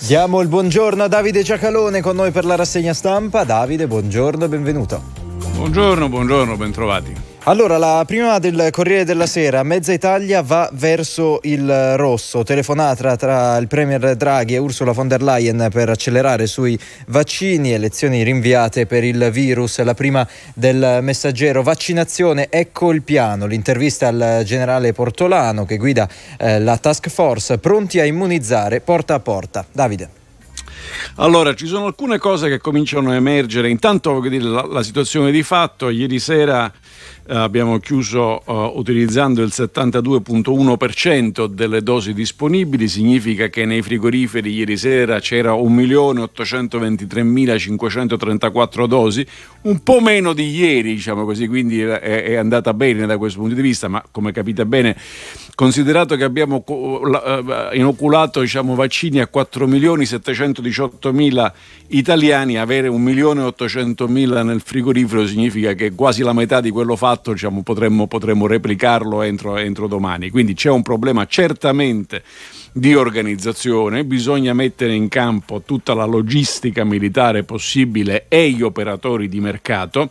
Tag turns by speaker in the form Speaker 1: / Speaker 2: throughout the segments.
Speaker 1: Diamo il buongiorno a Davide Giacalone con noi per la rassegna stampa. Davide, buongiorno e benvenuto.
Speaker 2: Buongiorno, buongiorno, bentrovati.
Speaker 1: Allora, la prima del Corriere della Sera, mezza Italia va verso il rosso, telefonata tra il Premier Draghi e Ursula von der Leyen per accelerare sui vaccini, elezioni rinviate per il virus, la prima del messaggero, vaccinazione, ecco il piano, l'intervista al generale Portolano che guida eh, la task force, pronti a immunizzare porta a porta.
Speaker 2: Davide. Allora, ci sono alcune cose che cominciano a emergere. Intanto, la, la situazione di fatto, ieri sera eh, abbiamo chiuso uh, utilizzando il 72.1% delle dosi disponibili, significa che nei frigoriferi ieri sera c'era 1.823.534 dosi, un po' meno di ieri, diciamo così, quindi è, è, andata bene da questo punto di vista, ma come capite bene, considerato che abbiamo eh, inoculato diciamo, vaccini a 4.718.000 italiani, avere 1.800.000 nel frigorifero significa che quasi la metà di quello averlo fatto diciamo, potremmo, potremmo, replicarlo entro, entro domani. Quindi c'è un problema certamente di organizzazione, bisogna mettere in campo tutta la logistica militare possibile e gli operatori di mercato.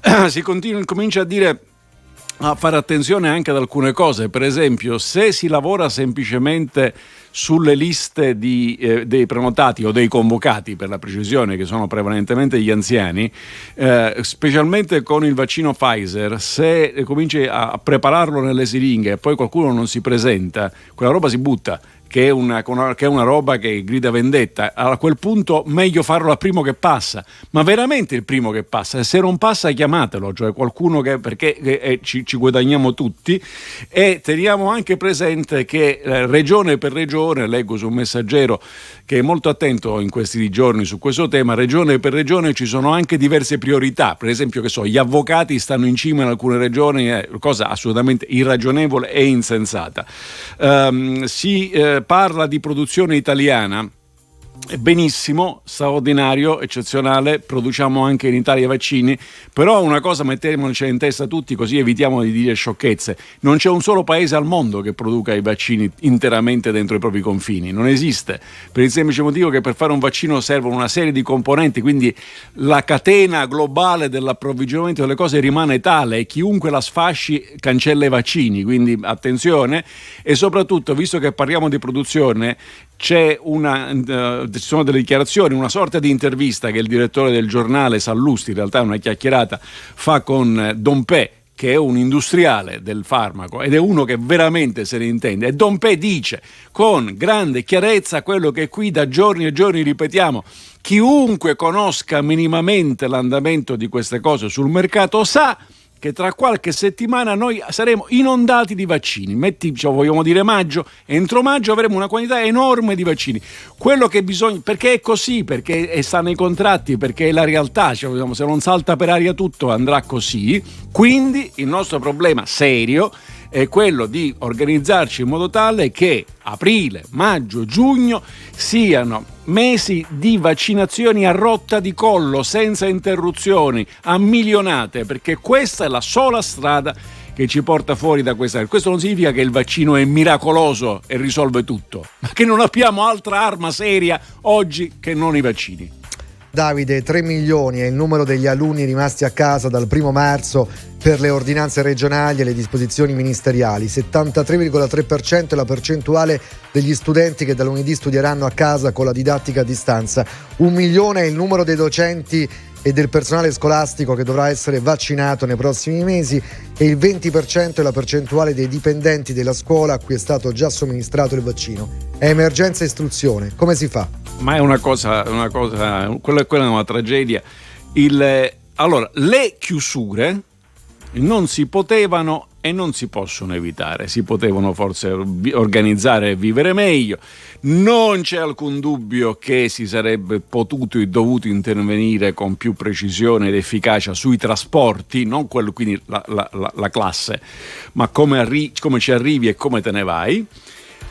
Speaker 2: Si continua, comincia a dire a fare attenzione anche ad alcune cose, per esempio se si lavora semplicemente sulle liste di, eh, dei prenotati o dei convocati, per la precisione, che sono prevalentemente gli anziani, eh, specialmente con il vaccino Pfizer, se cominci a prepararlo nelle siringhe e poi qualcuno non si presenta, quella roba si butta che è, una, che è una roba che grida vendetta. A quel punto meglio farlo al primo che passa, ma veramente il primo che passa. Se non passa chiamatelo, cioè qualcuno che, perché eh, ci, ci, guadagniamo tutti e teniamo anche presente che eh, regione per regione, leggo su un messaggero che è molto attento in questi giorni su questo tema, regione per regione ci sono anche diverse priorità, per esempio che so, gli avvocati stanno in cima in alcune regioni, eh, cosa assolutamente irragionevole e insensata. Um, si, eh, parla di produzione italiana benissimo, straordinario, eccezionale, produciamo anche in Italia vaccini, però una cosa mettiamocela in testa tutti così evitiamo di dire sciocchezze, non c'è un solo paese al mondo che produca i vaccini interamente dentro i propri confini, non esiste, per il semplice motivo che per fare un vaccino servono una serie di componenti, quindi la catena globale dell'approvvigionamento delle cose rimane tale e chiunque la sfasci cancella i vaccini, quindi attenzione e soprattutto visto che parliamo di produzione, una, uh, ci sono delle dichiarazioni, una sorta di intervista che il direttore del giornale Sallusti, in realtà è una chiacchierata, fa con eh, Don Dompè, che è un industriale del farmaco ed è uno che veramente se ne intende. E Dompè dice con grande chiarezza quello che qui da giorni e giorni ripetiamo. Chiunque conosca minimamente l'andamento di queste cose sul mercato sa che tra qualche settimana noi saremo inondati di vaccini. Metti, diciamo, vogliamo dire maggio, entro maggio avremo una quantità enorme di vaccini. Quello che bisogna, perché è così, perché è, sta nei contratti, perché è la realtà, cioè, diciamo, se non salta per aria tutto andrà così. Quindi il nostro problema serio è è quello di organizzarci in modo tale che aprile, maggio, giugno siano mesi di vaccinazioni a rotta di collo, senza interruzioni, a milionate, perché questa è la sola strada che ci porta fuori da questa. Questo non significa che il vaccino è miracoloso e risolve tutto, ma che non abbiamo altra arma seria oggi che non i vaccini.
Speaker 3: Davide, 3 milioni è il numero degli alunni rimasti a casa dal 1 marzo per le ordinanze regionali e le disposizioni ministeriali. 73,3% è la percentuale degli studenti che da lunedì studieranno a casa con la didattica a distanza. Un milione è il numero dei docenti e del personale scolastico che dovrà essere vaccinato nei prossimi mesi e il 20% è la percentuale dei dipendenti della scuola a cui è stato già somministrato il vaccino. È emergenza istruzione. Come si fa?
Speaker 2: ma è una cosa, una cosa quella, quella, è una tragedia. Il, allora, le chiusure non si potevano e non si possono evitare, si potevano forse organizzare e vivere meglio. Non c'è alcun dubbio che si sarebbe potuto e dovuto intervenire con più precisione ed efficacia sui trasporti, non quello quindi la, la, la, la classe, ma come, arri- come ci arrivi e come te ne vai.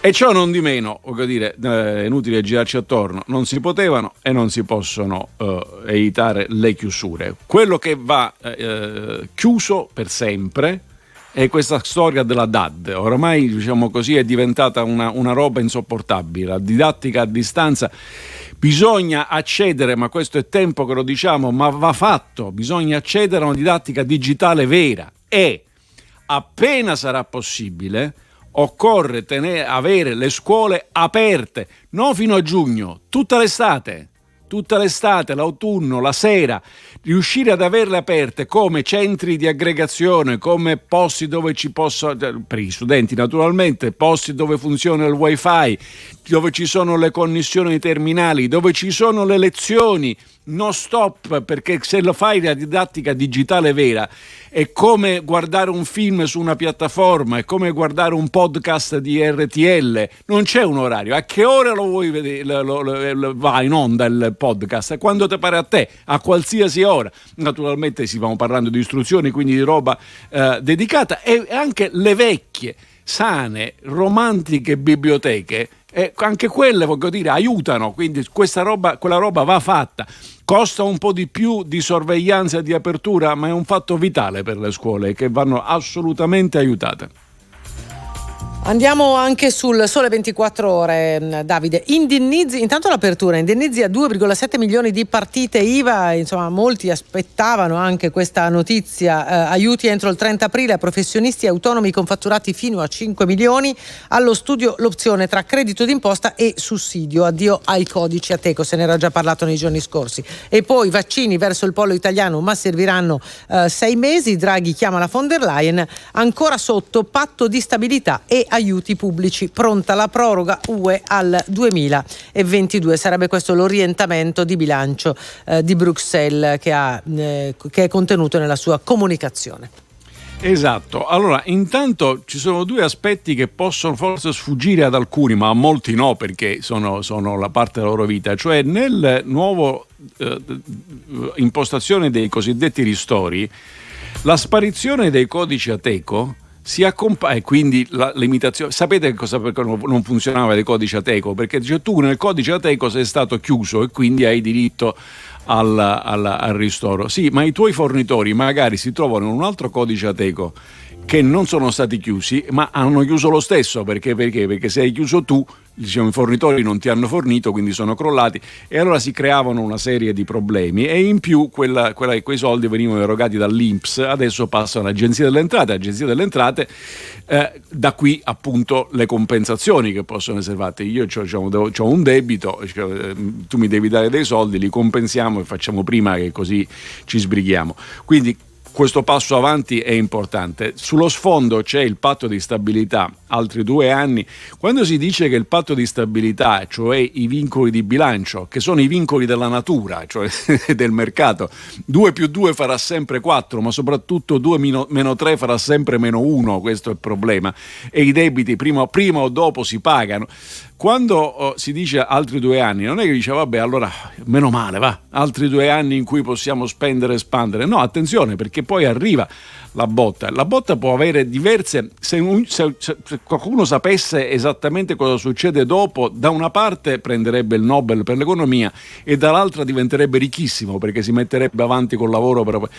Speaker 2: E ciò non di meno, dire, eh, è inutile girarci attorno, non si potevano e non si possono eh, evitare le chiusure. Quello che va eh, eh chiuso per sempre è questa storia della DAD. Ormai, diciamo così, è diventata una, una roba insopportabile, la didattica a distanza bisogna accedere, ma questo è tempo che lo diciamo, ma va fatto, bisogna accedere a una didattica digitale vera e appena sarà possibile occorre tenere, avere le scuole aperte, non fino a giugno, tutta l'estate tutta l'estate, l'autunno, la sera, riuscire ad averle aperte come centri di aggregazione, come posti dove ci possa, per gli studenti naturalmente, posti dove funziona il wifi, dove ci sono le connessioni ai terminali, dove ci sono le lezioni non stop, perché se lo fai la didattica digitale vera è come guardare un film su una piattaforma, è come guardare un podcast di RTL, non c'è un orario, a che ora lo vuoi vedere, lo, lo, lo, va in onda il podcast quando ti pare a te, a qualsiasi ora. Naturalmente stiamo parlando di istruzioni, quindi di roba eh, dedicata e anche le vecchie, sane, romantiche biblioteche. Eh, anche quelle, voglio dire, aiutano, quindi roba, quella roba va fatta. Costa un po' di più di sorveglianza e di apertura, ma è un fatto vitale per le scuole che vanno assolutamente aiutate.
Speaker 4: Andiamo anche sul sole 24 ore, mm, Davide. Indennizzi, intanto l'apertura, indennizzi a 2,7 milioni di partite IVA, insomma molti aspettavano anche questa notizia, eh, aiuti entro il 30 aprile a professionisti autonomi con fatturati fino a 5 milioni, allo studio l'opzione tra credito d'imposta e sussidio, addio ai codici Ateco, se ne era già parlato nei giorni scorsi. E poi vaccini verso il polo italiano, ma serviranno eh, sei mesi, Draghi chiama la von der Leyen, ancora sotto patto di stabilità e aiuti pubblici. Pronta la proroga UE al 2022. Sarebbe questo l'orientamento di bilancio eh, di Bruxelles che, ha, eh, che è contenuto nella sua comunicazione.
Speaker 2: Esatto, allora intanto ci sono due aspetti che possono forse sfuggire ad alcuni, ma a molti no perché sono, sono la parte della loro vita, cioè nel nuovo eh, impostazione dei cosiddetti ristori, la sparizione dei codici ateco si accompagna, e eh, quindi la, l'imitazione, sapete cosa perché non funzionava dei codice ateco? Perché dice tu nel codice ateco sei stato chiuso e quindi hai diritto al, al, al ristoro. Sì, ma i tuoi fornitori magari si trovano in un altro codice ateco che non sono stati chiusi, ma hanno chiuso lo stesso. Perché? Perché? Perché se hai chiuso tu, diciamo, i fornitori non ti hanno fornito, quindi sono crollati e allora si creavano una serie di problemi e in più quella, quella, quei soldi venivano erogati dall'Inps, adesso passano all'Agenzia delle Entrate, Agenzia delle Entrate, eh, da qui appunto le compensazioni che possono essere fatte. Io ho un debito, cioè, tu mi devi dare dei soldi, li compensiamo e facciamo prima che così ci sbrighiamo. Quindi questo passo avanti è importante. Sullo sfondo c'è il patto di stabilità, altri due anni. Quando si dice che il patto di stabilità, cioè i vincoli di bilancio, che sono i vincoli della natura, cioè del mercato, 2 più 2 farà sempre 4, ma soprattutto 2 meno 3 farà sempre meno 1, questo è il problema, e i debiti prima, prima o dopo si pagano quando oh, si dice altri due anni, non è che dice vabbè allora meno male, va, altri due anni in cui possiamo spendere e espandere, no, attenzione perché poi arriva la botta. La botta può avere diverse, se, se, se, qualcuno sapesse esattamente cosa succede dopo, da una parte prenderebbe il Nobel per l'economia e dall'altra diventerebbe ricchissimo perché si metterebbe avanti col lavoro. Per...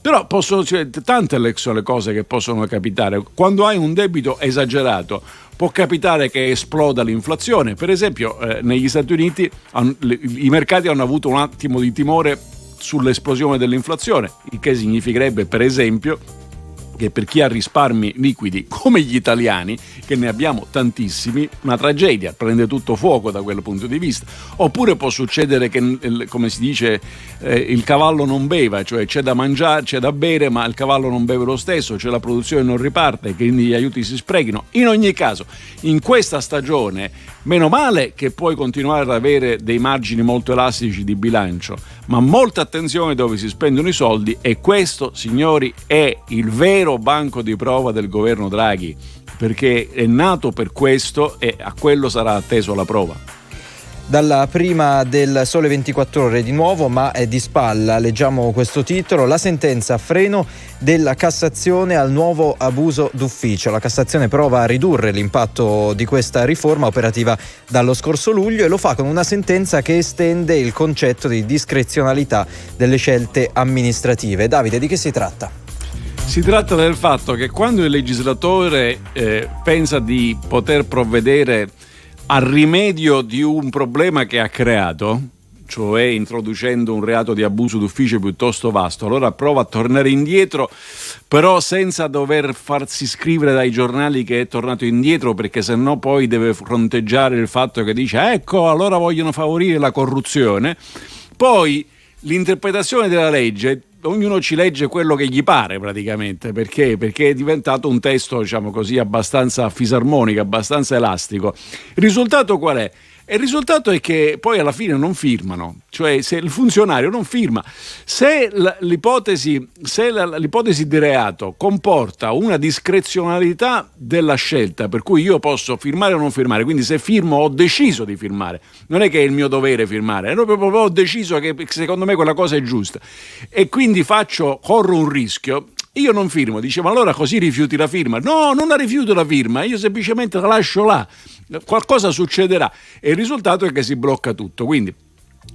Speaker 2: Però possono, cioè, tante le, sono le cose che possono capitare. Quando hai un debito esagerato, può capitare che esploda l'inflazione. Per esempio, eh, negli Stati Uniti han, le, i mercati hanno avuto un attimo di timore sull'esplosione dell'inflazione, il che significherebbe, per esempio, che per chi ha risparmi liquidi come gli italiani, che ne abbiamo tantissimi, una tragedia, prende tutto fuoco da quel punto di vista. Oppure può succedere che, eh, come si dice, eh, il cavallo non beva, cioè c'è da mangiare, c'è da bere, ma il cavallo non beve lo stesso, cioè la produzione non riparte, quindi gli aiuti si sprechino. In ogni caso, in questa stagione Meno male che puoi continuare ad avere dei margini molto elastici di bilancio, ma molta attenzione dove si spendono i soldi e questo, signori, è il vero banco di prova del governo Draghi, perché è nato per questo e a quello sarà atteso la prova
Speaker 1: dalla prima del Sole 24 Ore di nuovo, ma è di spalla. Leggiamo questo titolo: La sentenza a freno della Cassazione al nuovo abuso d'ufficio. La Cassazione prova a ridurre l'impatto di questa riforma operativa dallo scorso luglio e lo fa con una sentenza che estende il concetto di discrezionalità delle scelte amministrative. Davide, di che si tratta?
Speaker 2: Si tratta del fatto che quando il legislatore eh, pensa di poter provvedere a rimedio di un problema che ha creato, cioè introducendo un reato di abuso d'ufficio piuttosto vasto, allora prova a tornare indietro, però senza dover farsi scrivere dai giornali che è tornato indietro, perché sennò poi deve fronteggiare il fatto che dice ecco, allora vogliono favorire la corruzione. Poi l'interpretazione della legge ognuno ci legge quello che gli pare praticamente, perché? perché è diventato un testo, diciamo così, abbastanza fisarmonico, abbastanza elastico. Il risultato qual è? E il risultato è che poi alla fine non firmano, cioè se il funzionario non firma, se l'ipotesi, se l'ipotesi di reato comporta una discrezionalità della scelta, per cui io posso firmare o non firmare, quindi se firmo ho deciso di firmare, non è che è il mio dovere firmare, è proprio, proprio ho deciso che secondo me quella cosa è giusta e quindi faccio, corro un rischio, io non firmo, dicevo allora così rifiuti la firma. No, non la rifiuto la firma, io semplicemente la lascio là qualcosa succederà e il risultato è che si blocca tutto. Quindi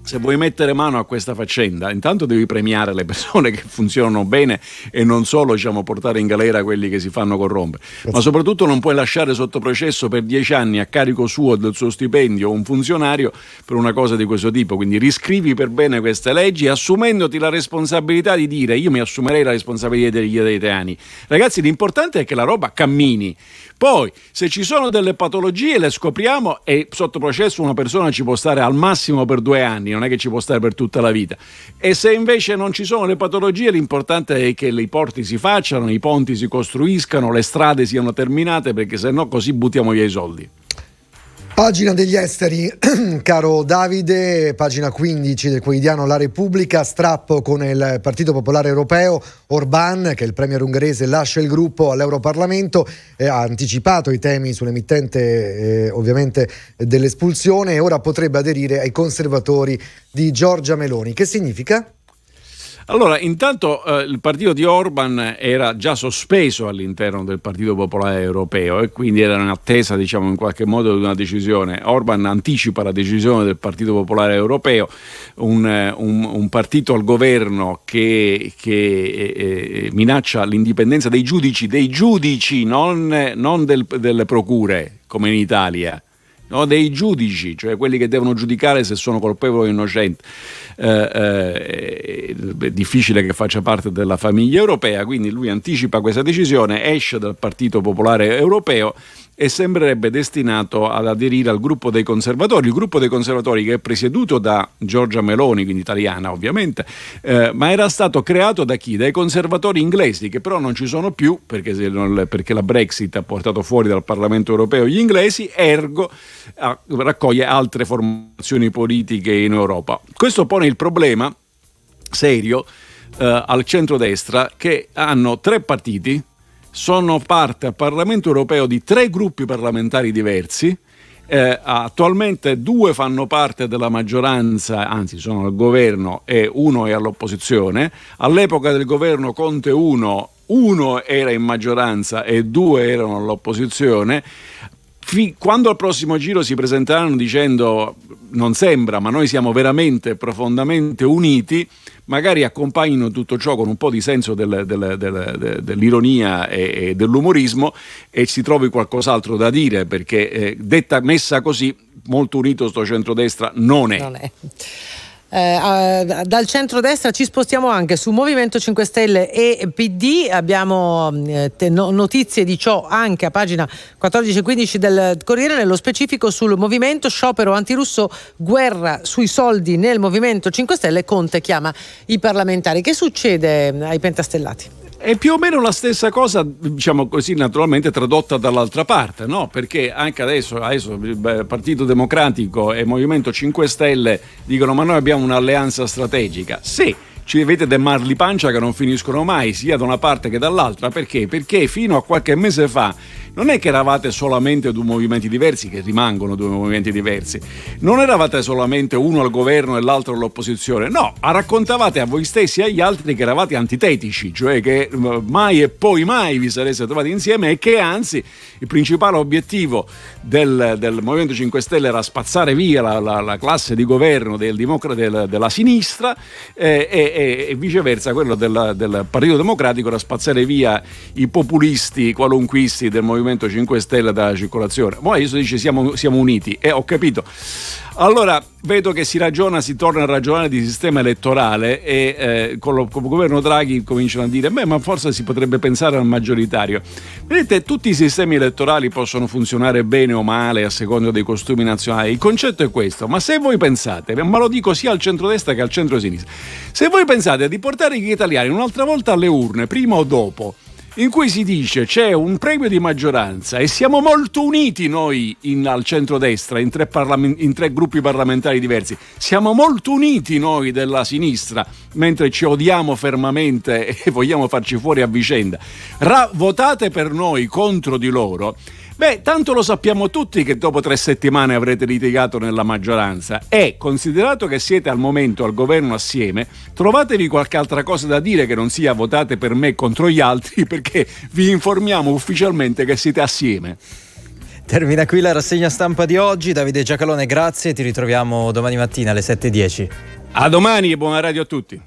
Speaker 2: se vuoi mettere mano a questa faccenda, intanto devi premiare le persone che funzionano bene e non solo diciamo, portare in galera quelli che si fanno corrompere, ma soprattutto non puoi lasciare sotto processo per dieci anni a carico suo del suo stipendio un funzionario per una cosa di questo tipo. Quindi riscrivi per bene queste leggi assumendoti la responsabilità di dire io mi assumerei la responsabilità degli italiani. Ragazzi, l'importante è che la roba cammini. Poi, se ci sono delle patologie, le scopriamo e sotto processo una persona ci può stare al massimo per due anni anni, non è che ci può stare per tutta la vita. E se invece non ci sono le patologie, l'importante è che i porti si facciano, i ponti si costruiscano, le strade siano terminate, perché se no così buttiamo via i soldi.
Speaker 3: Pagina degli esteri, caro Davide, pagina 15 del quotidiano La Repubblica, strappo con il Partito Popolare Europeo, Orban, che è il premier ungherese, lascia il gruppo all'Europarlamento, eh, ha anticipato i temi sull'emittente eh, ovviamente dell'espulsione e ora potrebbe aderire ai conservatori di Giorgia Meloni. Che significa?
Speaker 2: Allora, intanto eh, il partito di Orban era già sospeso all'interno del Partito Popolare Europeo e quindi era in attesa, diciamo, in qualche modo di una decisione. Orban anticipa la decisione del Partito Popolare Europeo, un, eh, un, un partito al governo che, che eh, eh, minaccia l'indipendenza dei giudici, dei giudici, non, non del, delle procure come in Italia. No, dei giudici, cioè quelli che devono giudicare se sono colpevoli o innocenti. Eh, eh, è difficile che faccia parte della famiglia europea, quindi lui anticipa questa decisione, esce dal Partito Popolare Europeo e sembrerebbe destinato ad aderire al gruppo dei conservatori, il gruppo dei conservatori che è presieduto da Giorgia Meloni, quindi italiana ovviamente, eh, ma era stato creato da chi? Dai conservatori inglesi che però non ci sono più perché, non, perché la Brexit ha portato fuori dal Parlamento europeo gli inglesi, ergo ah, raccoglie altre formazioni politiche in Europa. Questo pone il problema serio eh, al centrodestra che hanno tre partiti sono parte al Parlamento europeo di tre gruppi parlamentari diversi. Eh, attualmente due fanno parte della maggioranza, anzi sono al governo e uno è all'opposizione. All'epoca del governo Conte 1 uno era in maggioranza e due erano all'opposizione quando al prossimo giro si presenteranno dicendo non sembra, ma noi siamo veramente profondamente uniti, magari accompagnino tutto ciò con un po' di senso del, del, del, dell'ironia e, e, dell'umorismo e si trovi qualcos'altro da dire, perché eh, detta messa così, molto unito sto centrodestra non è. Non è
Speaker 4: eh, dal centro-destra ci spostiamo anche su Movimento 5 Stelle e PD, abbiamo mm, eh, no, notizie di ciò anche a pagina 14 e 15 del Corriere, nello specifico sul movimento sciopero antirusso, guerra sui soldi nel Movimento 5 Stelle, Conte chiama i parlamentari. Che succede mm, ai pentastellati?
Speaker 2: È più o meno la stessa cosa, diciamo così, naturalmente tradotta dall'altra parte, no? Perché anche adesso, adesso il Partito Democratico e il Movimento 5 Stelle dicono ma noi abbiamo un'alleanza strategica. Sì, ci avete dei marli pancia che non finiscono mai sia da una parte che dall'altra perché? Perché fino a qualche mese fa non è che eravate solamente due movimenti diversi, che rimangono due movimenti diversi, non eravate solamente uno al governo e l'altro all'opposizione, no, raccontavate a voi stessi e agli altri che eravate antitetici, cioè che eh, mai e poi mai vi sareste trovati insieme e che anzi il principale obiettivo del, del Movimento 5 Stelle era spazzare via la, la, la classe di governo del democra- del, della sinistra eh, e, e, viceversa quello della, del Partito Democratico era spazzare via i populisti qualunquisti del Movimento Movimento 5 Stelle dalla circolazione. Poi adesso dice siamo, siamo uniti e eh, ho capito. Allora, vedo che si ragiona, si torna a ragionare di sistema elettorale e eh, con, lo, con, il governo Draghi cominciano a dire, beh, ma forse si potrebbe pensare al maggioritario. Vedete, tutti i sistemi elettorali possono funzionare bene o male a seconda dei costumi nazionali. Il concetto è questo, ma se voi pensate, ma lo dico sia al centro-destra che al centro-sinistra, se voi pensate di portare gli italiani un'altra volta alle urne, prima o dopo, in cui si dice c'è un premio di maggioranza e siamo molto uniti noi in, al centrodestra, in tre, parlament- in tre gruppi parlamentari diversi, siamo molto uniti noi della sinistra, mentre ci odiamo fermamente e vogliamo farci fuori a vicenda. Ra- votate per noi contro di loro Beh, tanto lo sappiamo tutti che dopo tre settimane avrete litigato nella maggioranza e, considerato che siete al momento al governo assieme, trovatevi qualche altra cosa da dire che non sia votate per me contro gli altri perché vi informiamo ufficialmente che siete assieme.
Speaker 1: Termina qui la rassegna stampa di oggi. Davide Giacalone, grazie. Ti ritroviamo domani mattina alle 7.10. A domani e buona radio a tutti.